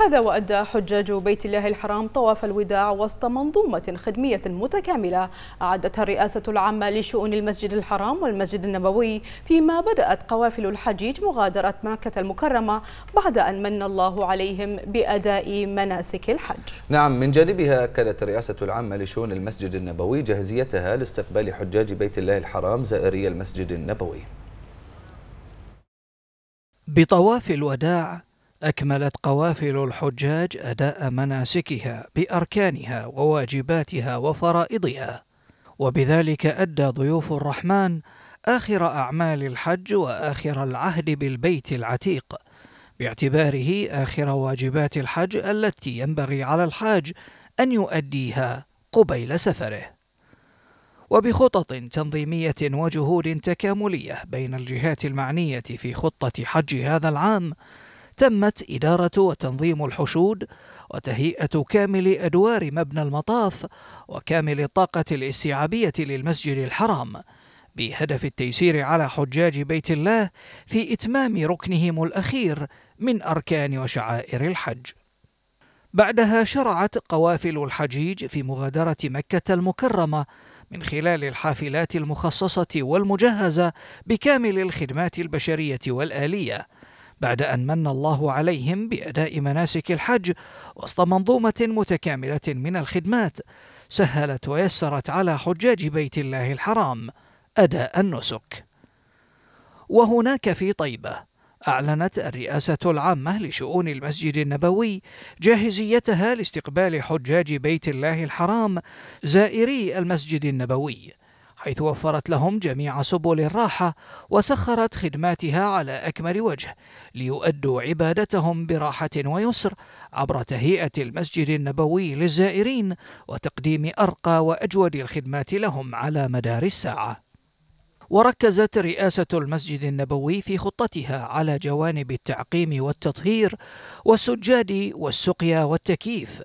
هذا وأدى حجاج بيت الله الحرام طواف الوداع وسط منظومة خدمية متكاملة أعدتها الرئاسة العامة لشؤون المسجد الحرام والمسجد النبوي فيما بدأت قوافل الحجيج مغادرة مكة المكرمة بعد أن من الله عليهم بأداء مناسك الحج نعم من جانبها أكدت الرئاسة العامة لشؤون المسجد النبوي جاهزيتها لاستقبال حجاج بيت الله الحرام زائري المسجد النبوي بطواف الوداع أكملت قوافل الحجاج أداء مناسكها بأركانها وواجباتها وفرائضها وبذلك أدى ضيوف الرحمن آخر أعمال الحج وآخر العهد بالبيت العتيق باعتباره آخر واجبات الحج التي ينبغي على الحاج أن يؤديها قبيل سفره وبخطط تنظيمية وجهود تكاملية بين الجهات المعنية في خطة حج هذا العام تمت إدارة وتنظيم الحشود وتهيئة كامل أدوار مبنى المطاف وكامل الطاقة الاستيعابية للمسجد الحرام بهدف التيسير على حجاج بيت الله في إتمام ركنهم الأخير من أركان وشعائر الحج. بعدها شرعت قوافل الحجيج في مغادرة مكة المكرمة من خلال الحافلات المخصصة والمجهزة بكامل الخدمات البشرية والآلية بعد أن من الله عليهم بأداء مناسك الحج وسط منظومة متكاملة من الخدمات سهلت ويسرت على حجاج بيت الله الحرام أداء النسك. وهناك في طيبة أعلنت الرئاسة العامة لشؤون المسجد النبوي جاهزيتها لاستقبال حجاج بيت الله الحرام زائري المسجد النبوي حيث وفرت لهم جميع سبل الراحة وسخرت خدماتها على أكمل وجه ليؤدوا عبادتهم براحة ويسر عبر تهيئة المسجد النبوي للزائرين وتقديم أرقى وأجود الخدمات لهم على مدار الساعة وركزت رئاسة المسجد النبوي في خطتها على جوانب التعقيم والتطهير والسجاد والسقيا والتكييف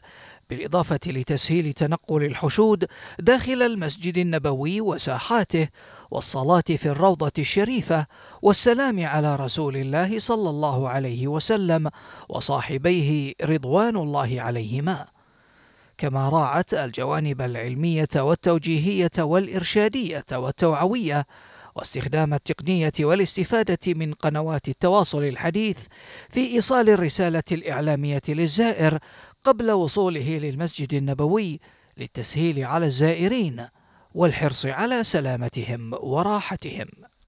بالإضافة لتسهيل تنقل الحشود داخل المسجد النبوي وساحاته والصلاة في الروضة الشريفة والسلام على رسول الله صلى الله عليه وسلم وصاحبيه رضوان الله عليهما كما راعت الجوانب العلمية والتوجيهية والإرشادية والتوعوية واستخدام التقنية والاستفادة من قنوات التواصل الحديث في إيصال الرسالة الإعلامية للزائر قبل وصوله للمسجد النبوي للتسهيل على الزائرين والحرص على سلامتهم وراحتهم